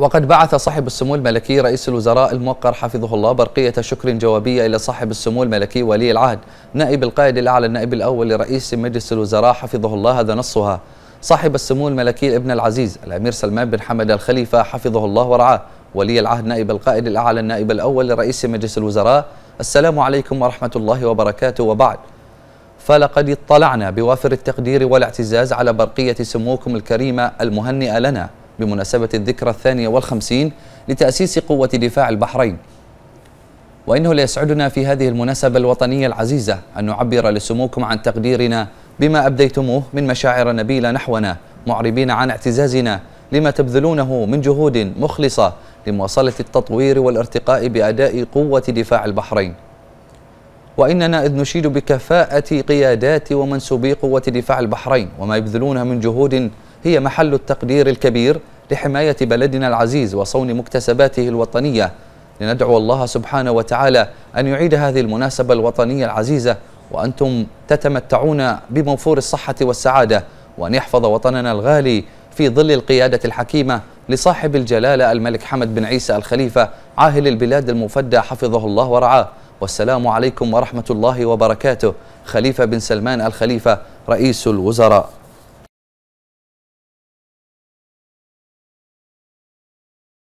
وقد بعث صاحب السمو الملكي رئيس الوزراء الموقر حفظه الله برقية شكر جوابية إلى صاحب السمو الملكي ولي العهد نائب القائد الأعلى النائب الأول لرئيس مجلس الوزراء حفظه الله هذا نصها صاحب السمو الملكي ابن العزيز الأمير سلمان بن حمد الخليفة حفظه الله ورعاه ولي العهد نائب القائد الأعلى النائب الأول لرئيس مجلس الوزراء السلام عليكم ورحمة الله وبركاته وبعد فلقد اطلعنا بوافر التقدير والاعتزاز على برقية سموكم الكريمة المهنئة لنا بمناسبة الذكرى الثانية والخمسين لتأسيس قوة دفاع البحرين وإنه ليسعدنا في هذه المناسبة الوطنية العزيزة أن نعبر لسموكم عن تقديرنا بما أبديتموه من مشاعر نبيلة نحونا معربين عن اعتزازنا لما تبذلونه من جهود مخلصة لمواصلة التطوير والارتقاء بأداء قوة دفاع البحرين وإننا إذ نشيد بكفاءة قيادات ومنسوبي قوة دفاع البحرين وما يبذلونها من جهود هي محل التقدير الكبير لحماية بلدنا العزيز وصون مكتسباته الوطنية لندعو الله سبحانه وتعالى أن يعيد هذه المناسبة الوطنية العزيزة وأنتم تتمتعون بموفور الصحة والسعادة وأن يحفظ وطننا الغالي في ظل القيادة الحكيمة لصاحب الجلالة الملك حمد بن عيسى الخليفة عاهل البلاد المفدى حفظه الله ورعاه والسلام عليكم ورحمة الله وبركاته خليفة بن سلمان الخليفة رئيس الوزراء